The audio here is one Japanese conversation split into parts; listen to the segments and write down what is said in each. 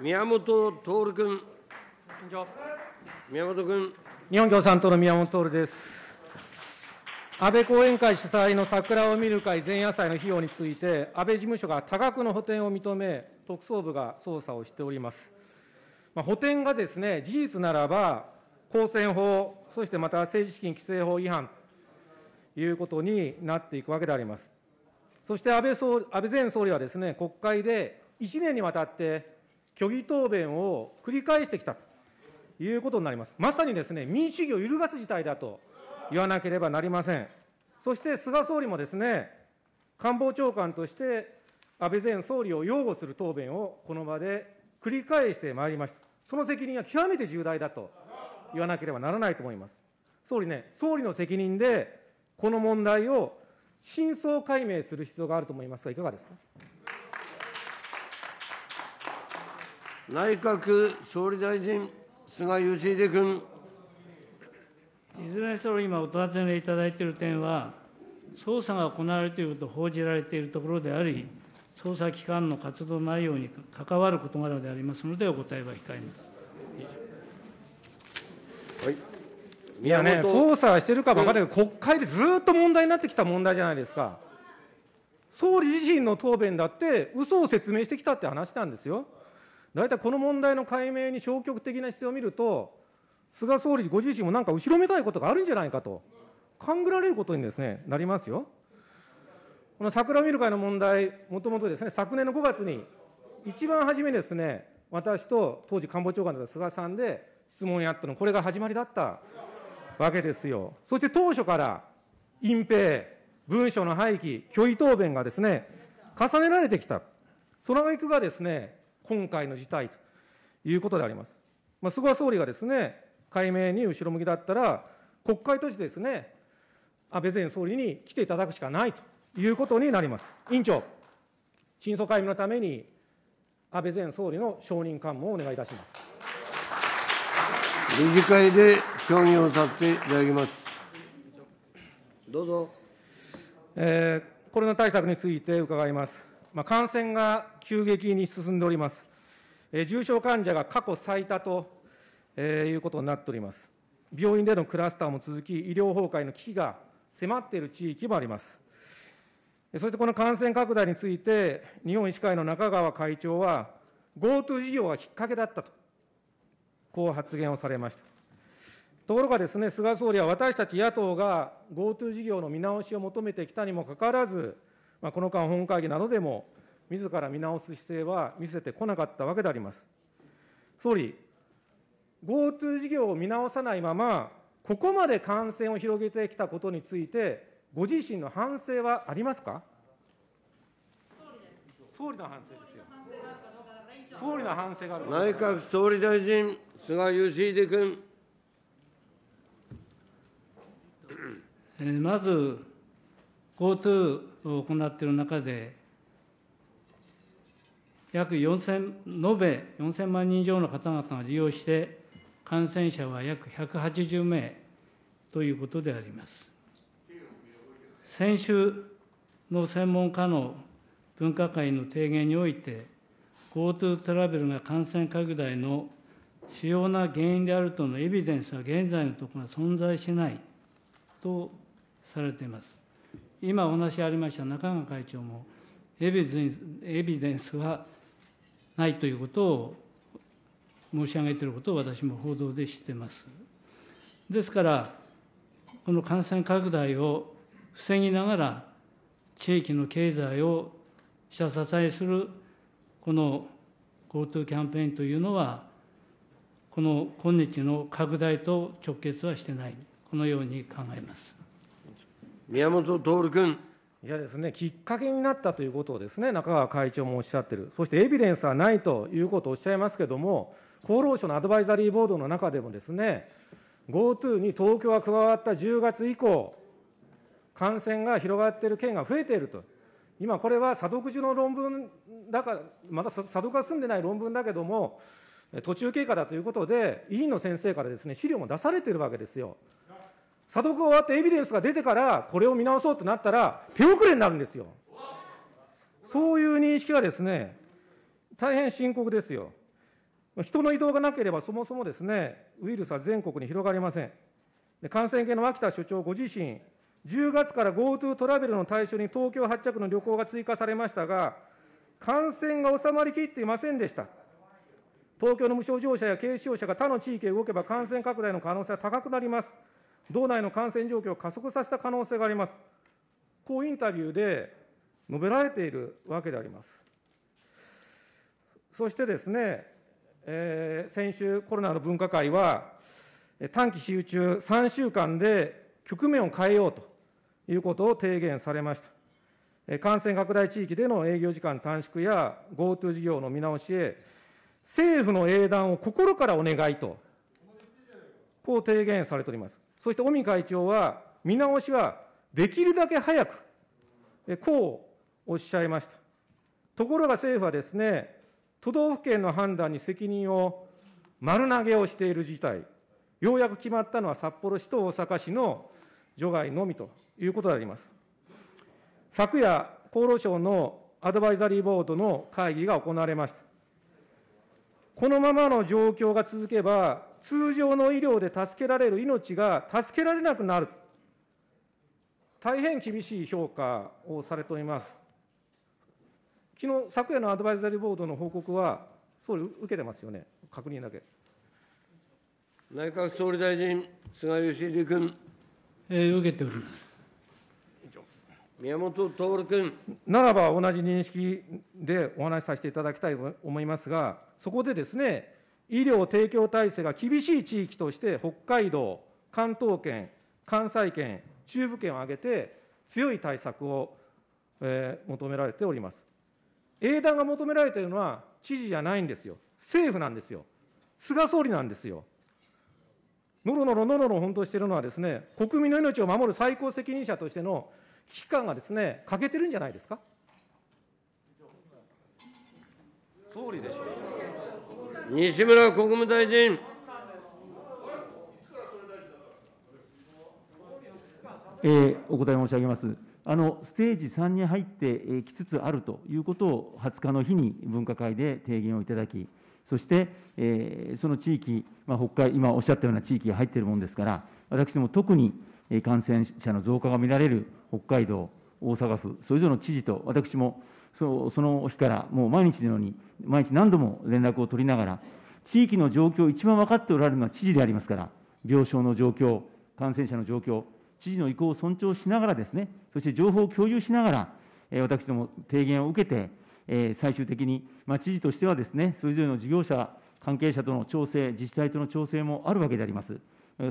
宮本徹君。宮本君。日本共産党の宮本徹です。安倍後援会主催の桜を見る会前夜祭の費用について、安倍事務所が多額の補填を認め、特捜部が捜査をしております。まあ、補填がですね、事実ならば、公選法、そしてまた政治資金規正法違反ということになっていくわけであります。そして安倍総安倍前総理はですね、国会で1年にわたって虚偽答弁を繰り返してきたということになります。まさにですね、民主主義を揺るがす事態だと言わなければなりません。そして菅総理もですね、官房長官として安倍前総理を擁護する答弁をこの場で繰り返してまいりました。その責任は極めて重大だと言わなければならないと思います。総理ね、総理の責任で、この問題を真相解明する必要があると思いますが、いかがですか。内閣総理大臣、菅義偉君。いずれにせよ、今、お尋ねいただいている点は、捜査が行われていると報じられているところであり、捜査機関の活動内容に関わる事柄でありますので、お答えは控えます。はいいやね、捜査してるか分からないけど、国会でずっと問題になってきた問題じゃないですか。総理自身の答弁だって、嘘を説明してきたって話なんですよ。大体この問題の解明に消極的な姿勢を見ると、菅総理ご自身もなんか後ろめたいことがあるんじゃないかと、勘ぐられることにです、ね、なりますよ。この桜見る会の問題、もともとですね、昨年の5月に、一番初めですね、私と当時官房長官だった菅さんで質問をやったの、これが始まりだったわけですよ。そして当初から隠蔽、文書の廃棄、虚偽答弁がですね、重ねられてきた。その挙句がですね、今回の事態ということであります。まあ、菅総理がですね、解明に後ろ向きだったら、国会としてですね、安倍前総理に来ていただくしかないということになります。委員長、真相解明のために、安倍前総理の承認喚問をお願いいたします。理事会で協議をさせていただきます。どうぞ。えー、コロナ対策について伺います。まあ、感染が急激に進んでおります。重症患者が過去最多とえいうことになっております。病院でのクラスターも続き、医療崩壊の危機が迫っている地域もあります。そしてこの感染拡大について、日本医師会の中川会長は、GoTo 事業がきっかけだったと、こう発言をされました。ところがですね、菅総理は私たち野党が GoTo 事業の見直しを求めてきたにもかかわらず、まあ、この間、本会議などでも自ら見直す姿勢は見せてこなかったわけであります。総理、GoTo 事業を見直さないまま、ここまで感染を広げてきたことについて、ご自身の反省はありますか総理の反省ですよ。総理の反省がある内閣総理大臣、菅義偉君。まず、GoTo を行っている中で、約4000、延べ4000万人以上の方々が利用して、感染者は約180名ということであります。先週の専門家の分科会の提言において、GoTo トラベルが感染拡大の主要な原因であるとのエビデンスは現在のところは存在しないとされています。今お話ありました中川会長もエビデンスはないということを申し上げていることを私も報道で知っています。ですから、この感染拡大を防ぎながら、地域の経済を下支えするこの GoTo キャンペーンというのは、この今日の拡大と直結はしてない、このように考えます。宮本徹君。いやですね、きっかけになったということをですね、中川会長もおっしゃってる。そしてエビデンスはないということをおっしゃいますけれども、厚労省のアドバイザリーボードの中でもですね、GoTo に東京が加わった10月以降、感染が広がっている県が増えていると。今これは査読中の論文だから、まだ査読が済んでない論文だけども、途中経過だということで、委員の先生からですね、資料も出されているわけですよ。査読が終わってエビデンスが出てから、これを見直そうとなったら、手遅れになるんですよ。そういう認識がですね、大変深刻ですよ。人の移動がなければ、そもそもですね、ウイルスは全国に広がりません。感染系の脇田所長ご自身、10月から GoTo トラベルの対象に東京発着の旅行が追加されましたが、感染が収まりきっていませんでした。東京の無症状者や軽症者が他の地域へ動けば感染拡大の可能性は高くなります。道内の感染状況を加速させた可能性があります。こうインタビューで述べられているわけであります。そしてですね、えー、先週コロナの分科会は、短期集中3週間で局面を変えようということを提言されました。感染拡大地域での営業時間短縮や GoTo 事業の見直しへ、政府の英断を心からお願いと、こう提言されております。そして尾身会長は、見直しはできるだけ早く、こうおっしゃいました。ところが政府はですね、都道府県の判断に責任を丸投げをしている事態、ようやく決まったのは札幌市と大阪市の除外のみということであります。昨夜、厚労省のアドバイザリーボードの会議が行われました。このままの状況が続けば、通常の医療で助けられる命が助けられなくなる、大変厳しい評価をされております。昨日昨夜のアドバイザリーボードの報告は、総理、受けてますよね、確認だけ。内閣総理大臣、菅義偉君。えー、受けております。宮本徹君。ならば同じ認識でお話しさせていただきたいと思いますが、そこでですね、医療提供体制が厳しい地域として、北海道、関東圏、関西圏、中部圏を挙げて、強い対策を、えー、求められております。英断が求められているのは、知事じゃないんですよ、政府なんですよ、菅総理なんですよ。のろのろのろのろ本当しているのはです、ね、国民の命を守る最高責任者としての危機感がです、ね、欠けてるんじゃないですか。総理でしょう西村国務大臣。えー、お答え申し上げます。あのステージ3に入ってきつつあるということを20日の日に分科会で提言をいただき、そして、えー、その地域、まあ、北海、今おっしゃったような地域が入っているものですから、私ども特に感染者の増加が見られる北海道、大阪府、それぞれの知事と私もその日からもう毎日のように、毎日何度も連絡を取りながら、地域の状況を一番分かっておられるのは知事でありますから、病床の状況、感染者の状況、知事の意向を尊重しながらですね、そして情報を共有しながら、え私ども提言を受けて、え最終的に、まあ、知事としてはですね、それぞれの事業者、関係者との調整、自治体との調整もあるわけであります。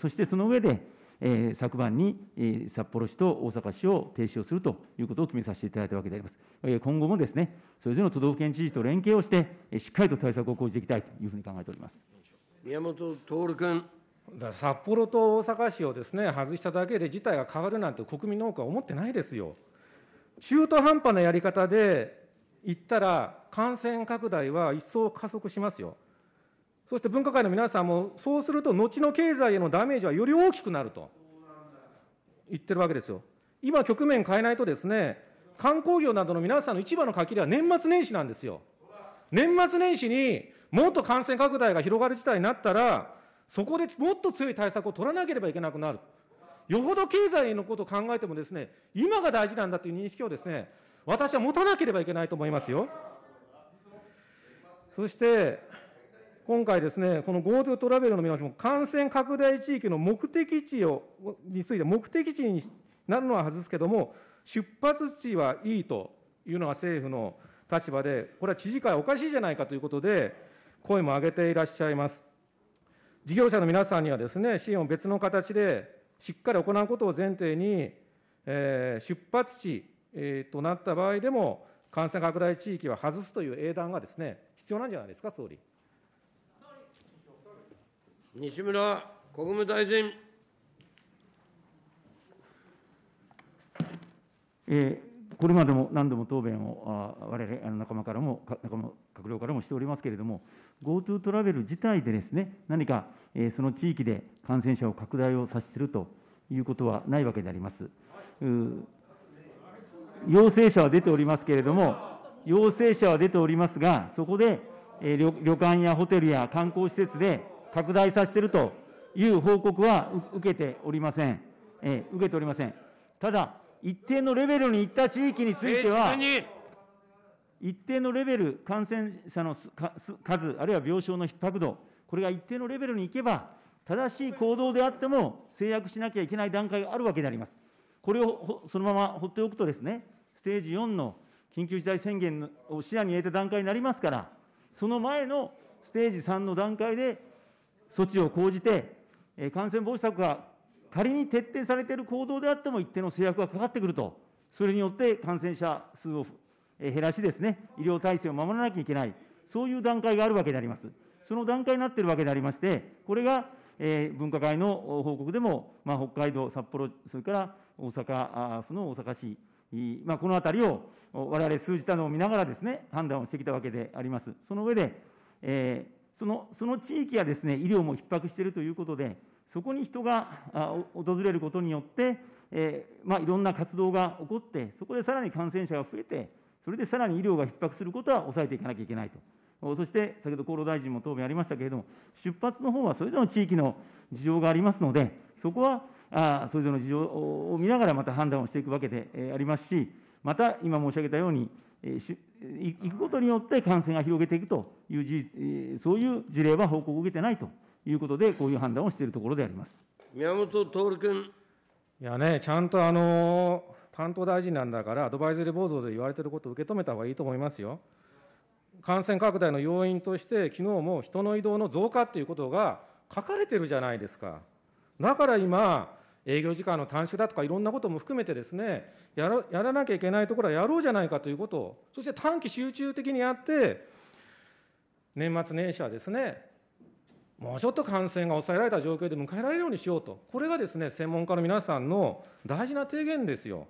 そしてその上で、え昨晩に、え札幌市と大阪市を停止をするということを決めさせていただいたわけであります。え今後もですね、それぞれの都道府県知事と連携をして、えしっかりと対策を講じていきたいというふうに考えております。宮本徹君。札幌と大阪市をですね外しただけで事態が変わるなんて国民の多くは思ってないですよ。中途半端なやり方で言ったら、感染拡大は一層加速しますよ。そして分科会の皆さんも、そうすると、後の経済へのダメージはより大きくなると言ってるわけですよ。今、局面変えないとですね、観光業などの皆さんの市場の限りは年末年始なんですよ。年末年始にもっと感染拡大が広がる事態になったら、そこでもっと強い対策を取らなければいけなくなる。よほど経済のことを考えてもですね、今が大事なんだという認識をですね、私は持たなければいけないと思いますよ。そして、今回ですね、この GoTo トラベルの見直しも感染拡大地域の目的地を、について目的地になるのははずですけれども、出発地はいいというのが政府の立場で、これは知事会おかしいじゃないかということで、声も上げていらっしゃいます。事業者の皆さんにはですね、支援を別の形でしっかり行うことを前提に、えー、出発地、えー、となった場合でも、感染拡大地域は外すという英断がですね、必要なんじゃないですか、総理。西村国務大臣。えー、これまでも何度も答弁を、われわれ仲間からも、仲間閣僚からもしておりますけれども、GoTo トラベル自体でですね、何か、えー、その地域で感染者を拡大をさせているということはないわけであります。陽性者は出ておりますけれども、陽性者は出ておりますが、そこで、えー、旅館やホテルや観光施設で、拡大させているという報告は受けておりません。えー、受けておりません。ただ、一定のレベルに行った地域については、一定のレベル、感染者の数、あるいは病床の逼迫度、これが一定のレベルにいけば、正しい行動であっても制約しなきゃいけない段階があるわけであります。これをそのまま放っておくとですね、ステージ4の緊急事態宣言を視野に入れた段階になりますから、その前のステージ3の段階で措置を講じて、感染防止策が仮に徹底されている行動であっても一定の制約がかかってくると、それによって感染者数を減らしですね、医療体制を守らなきゃいけない、そういう段階があるわけであります。その段階になっているわけでありまして、これが、え分科会の報告でも、まあ、北海道、札幌、それから大阪府の大阪市、まあ、このあたりを我々数字たのを見ながらですね、判断をしてきたわけであります。その上で、えーそのその地域はです、ね、医療も逼迫しているということで、そこに人が訪れることによって、えー、まあ、いろんな活動が起こって、そこでさらに感染者が増えて、それでさらに医療が逼迫することは抑えていかなきゃいけないと。そして先ほど厚労大臣も答弁ありましたけれども、出発の方はそれぞれの地域の事情がありますので、そこはあそれぞれの事情を見ながらまた判断をしていくわけでありますし、また今申し上げたように、行くことによって感染が広げていくという事そういう事例は報告を受けてないということで、こういう判断をしているところであります宮本徹君。いやね、ちゃんとあの担当大臣なんだから、アドバイザリーボードで言われてることを受け止めた方がいいと思いますよ。感染拡大の要因として、昨日も人の移動の増加っていうことが書かれてるじゃないですか。だから今、営業時間の短縮だとか、いろんなことも含めてですね、やらやらなきゃいけないところはやろうじゃないかということを、そして短期集中的にやって、年末年始はですね、もうちょっと感染が抑えられた状況で迎えられるようにしようと、これがですね、専門家の皆さんの大事な提言ですよ。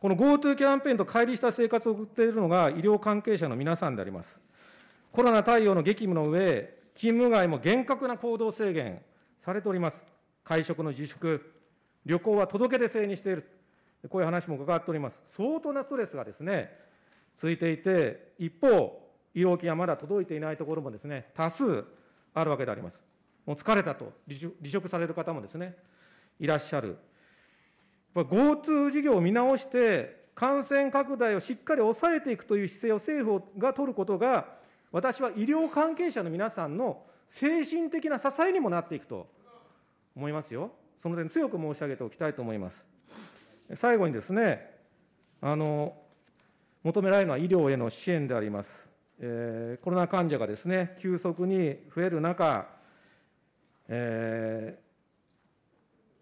この GoTo キャンペーンと乖離した生活を送っているのが医療関係者の皆さんであります。コロナ対応の激務の上、勤務外も厳格な行動制限されております。会食の自粛、旅行は届け出制にしている、こういう話も伺っております。相当なストレスがですね、続いていて、一方、医療機はまだ届いていないところもですね、多数あるわけであります。もう疲れたと、離職される方もですね、いらっしゃる。GoTo 事業を見直して、感染拡大をしっかり抑えていくという姿勢を政府が取ることが、私は医療関係者の皆さんの精神的な支えにもなっていくと思いますよ。その点、強く申し上げておきたいと思います。最後にですね、あの求められるのは医療への支援であります。えー、コロナ患者がですね、急速に増える中、え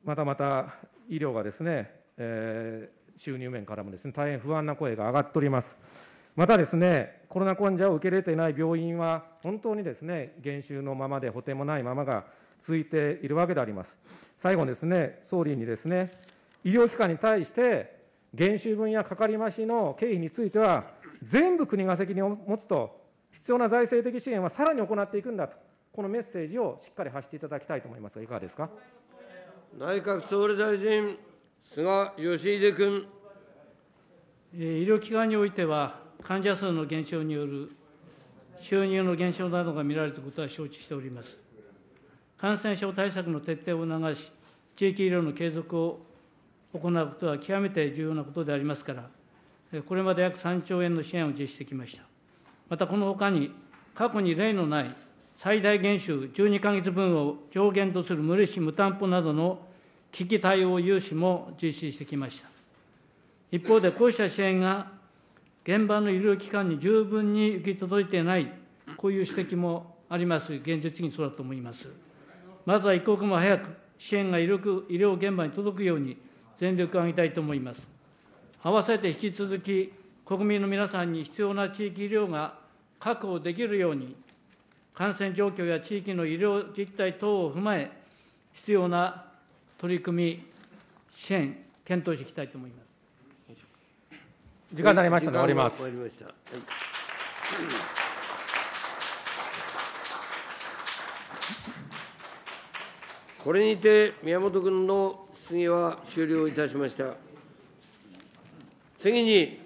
ー、またまた医療がですね、えー、収入面からもですね、大変不安な声が上がっております。またですね、コロナ患者を受け入れていない病院は、本当にですね、減収のままで、補填もないままが続いているわけであります。最後にですね、総理にですね、医療機関に対して、減収分やかかり増しの経費については、全部国が責任を持つと、必要な財政的支援はさらに行っていくんだと、このメッセージをしっかり発していただきたいと思いますが、いかがですか。内閣総理大臣、菅義偉君。医療機関においては、患者数の減少による収入の減少などが見られることは承知しております。感染症対策の徹底を促し、地域医療の継続を行うことは極めて重要なことでありますから、これまで約3兆円の支援を実施してきました。またこのほかに、過去に例のない最大減収12か月分を上限とする無利子・無担保などの危機対応融資も実施してきました。一方で、こうした支援が現場の医療機関に十分に行き届いていない、こういう指摘もあります、現実にそうだと思います。まずは一刻も早く支援が医療現場に届くように全力を挙げたいと思います。併せて引き続き、国民の皆さんに必要な地域医療が確保できるように、感染状況や地域の医療実態等を踏まえ、必要な取り組み、支援、検討していきたいと思います。時間になりました終わります。終わりました。はいこれにて宮本君の質疑は終了いたしました。次に、